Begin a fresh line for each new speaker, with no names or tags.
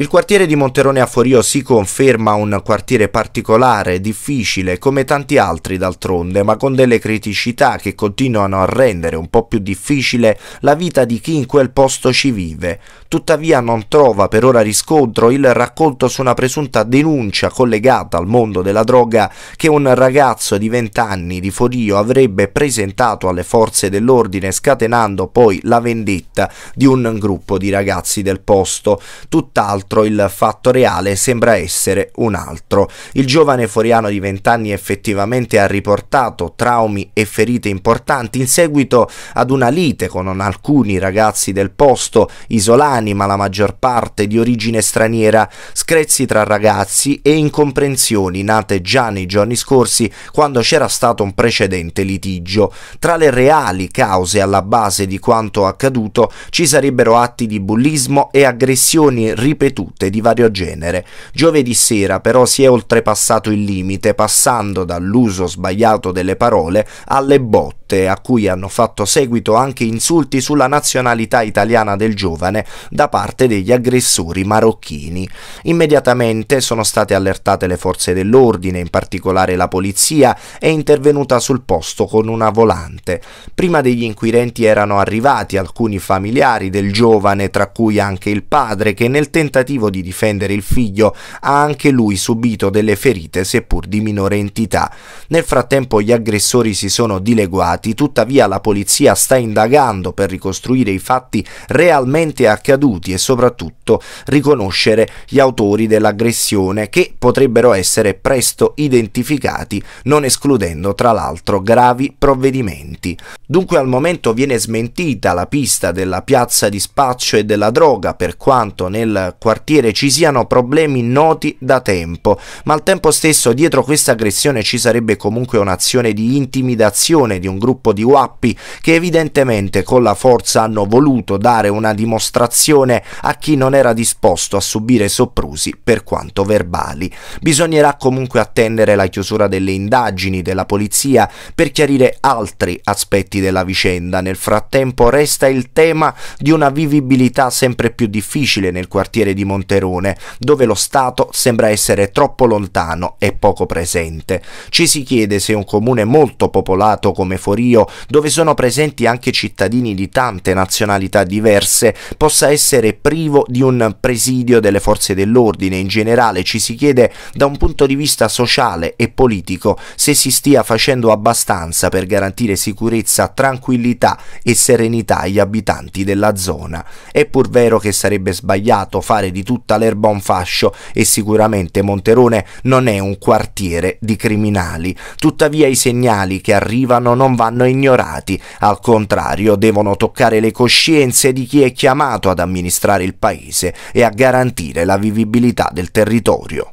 Il quartiere di Monterone a Forio si conferma un quartiere particolare, difficile, come tanti altri d'altronde, ma con delle criticità che continuano a rendere un po' più difficile la vita di chi in quel posto ci vive. Tuttavia non trova per ora riscontro il racconto su una presunta denuncia collegata al mondo della droga che un ragazzo di 20 anni di Forio avrebbe presentato alle forze dell'ordine scatenando poi la vendetta di un gruppo di ragazzi del posto. Tutt'altro Peraltro il fatto reale sembra essere un altro. Il giovane foriano di 20 anni effettivamente ha riportato traumi e ferite importanti in seguito ad una lite con alcuni ragazzi del posto, isolani ma la maggior parte di origine straniera, screzzi tra ragazzi e incomprensioni nate già nei giorni scorsi quando c'era stato un precedente litigio. Tra le reali cause alla base di quanto accaduto ci sarebbero atti di bullismo e aggressioni ripetute battute di vario genere. Giovedì sera però si è oltrepassato il limite passando dall'uso sbagliato delle parole alle botte condotte a cui hanno fatto seguito anche insulti sulla nazionalità italiana del giovane da parte degli aggressori marocchini. Immediatamente sono state allertate le forze dell'ordine, in particolare la polizia, è intervenuta sul posto con una volante. Prima degli inquirenti erano arrivati alcuni familiari del giovane, tra cui anche il padre, che nel tentativo di difendere il figlio ha anche lui subito delle ferite, seppur di minore entità. Nel frattempo gli aggressori si sono dileguati indagati, tuttavia la polizia sta indagando per ricostruire i fatti realmente accaduti e soprattutto riconoscere gli autori dell'aggressione che potrebbero essere presto identificati, non escludendo tra l'altro gravi provvedimenti. Dunque al momento viene smentita la pista della piazza di spaccio e della droga per quanto nel quartiere ci siano problemi noti da tempo, ma al tempo stesso dietro questa aggressione ci sarebbe comunque un'azione di intimidazione di un gruppo gruppo di Wappi che evidentemente con la forza hanno voluto dare una dimostrazione a chi non era disposto a subire soprusi per quanto verbali. Bisognerà comunque attendere la chiusura delle indagini della polizia per chiarire altri aspetti della vicenda. Nel frattempo resta il tema di una vivibilità sempre più difficile nel quartiere di Monterone, dove lo Stato sembra essere troppo lontano e poco presente. Ci si chiede se un comune molto popolato come Forino Rio, dove sono presenti anche cittadini di tante nazionalità diverse, possa essere privo di un presidio delle forze dell'ordine. In generale ci si chiede da un punto di vista sociale e politico se si stia facendo abbastanza per garantire sicurezza, tranquillità e serenità agli abitanti della zona. È pur vero che sarebbe sbagliato fare di tutta l'erba un fascio e sicuramente Monterone non è un quartiere di criminali. Tuttavia i segnali che arrivano non vanno vanno ignorati, al contrario devono toccare le coscienze di chi è chiamato ad amministrare il paese e a garantire la vivibilità del territorio.